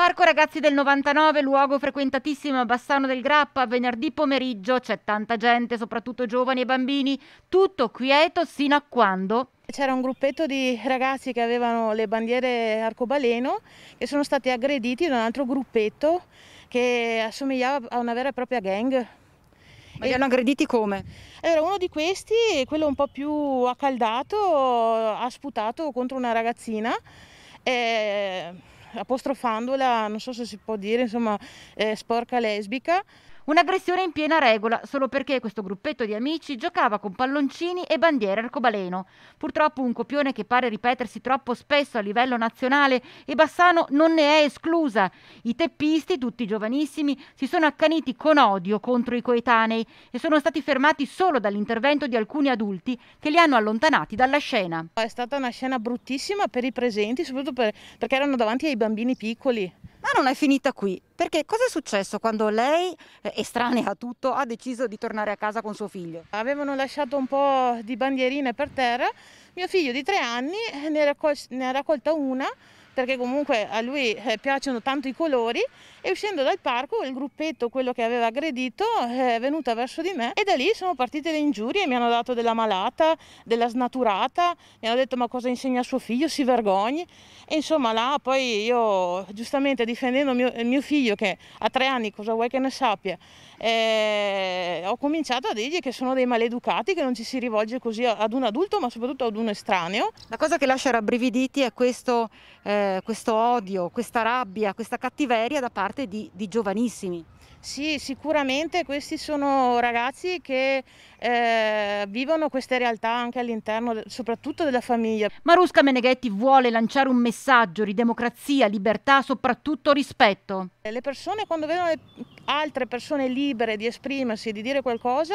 Parco Ragazzi del 99, luogo frequentatissimo a Bassano del Grappa, venerdì pomeriggio c'è tanta gente, soprattutto giovani e bambini, tutto quieto sino a quando c'era un gruppetto di ragazzi che avevano le bandiere arcobaleno e sono stati aggrediti da un altro gruppetto che assomigliava a una vera e propria gang. Ma li hanno aggrediti come? Allora, uno di questi, quello un po' più accaldato, ha sputato contro una ragazzina. E eh, apostrofandola, non so se si può dire, insomma, eh, sporca lesbica. Un'aggressione in piena regola, solo perché questo gruppetto di amici giocava con palloncini e bandiere arcobaleno. Purtroppo un copione che pare ripetersi troppo spesso a livello nazionale e Bassano non ne è esclusa. I teppisti, tutti giovanissimi, si sono accaniti con odio contro i coetanei e sono stati fermati solo dall'intervento di alcuni adulti che li hanno allontanati dalla scena. È stata una scena bruttissima per i presenti, soprattutto per, perché erano davanti ai bambini piccoli. Ma non è finita qui, perché cosa è successo quando lei, eh, estranea a tutto, ha deciso di tornare a casa con suo figlio? Avevano lasciato un po' di bandierine per terra, mio figlio di tre anni eh, ne ha, raccol ne ha raccolta una perché comunque a lui eh, piacciono tanto i colori e uscendo dal parco il gruppetto, quello che aveva aggredito, è venuto verso di me e da lì sono partite le ingiurie, mi hanno dato della malata, della snaturata, mi hanno detto ma cosa insegna suo figlio, si vergogni e insomma là poi io giustamente difendendo mio, mio figlio figlio che ha tre anni, cosa vuoi che ne sappia? E eh, ho cominciato a dirgli che sono dei maleducati, che non ci si rivolge così ad un adulto, ma soprattutto ad un estraneo. La cosa che lascia rabbrividiti è questo, eh, questo odio, questa rabbia, questa cattiveria da parte di, di giovanissimi. Sì, sicuramente questi sono ragazzi che eh, vivono queste realtà anche all'interno soprattutto della famiglia. Marusca Meneghetti vuole lanciare un messaggio di democrazia, libertà, soprattutto rispetto. Le persone quando vedono altre persone libere di esprimersi, di dire qualcosa,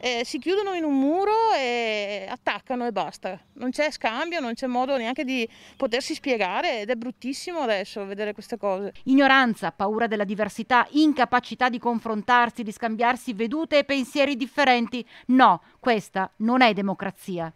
eh, si chiudono in un muro e attaccano e basta. Non c'è scambio, non c'è modo neanche di potersi spiegare ed è bruttissimo adesso vedere queste cose. Ignoranza, paura della diversità, incapacità di confrontarsi, di scambiarsi vedute e pensieri differenti. No, questa non è democrazia.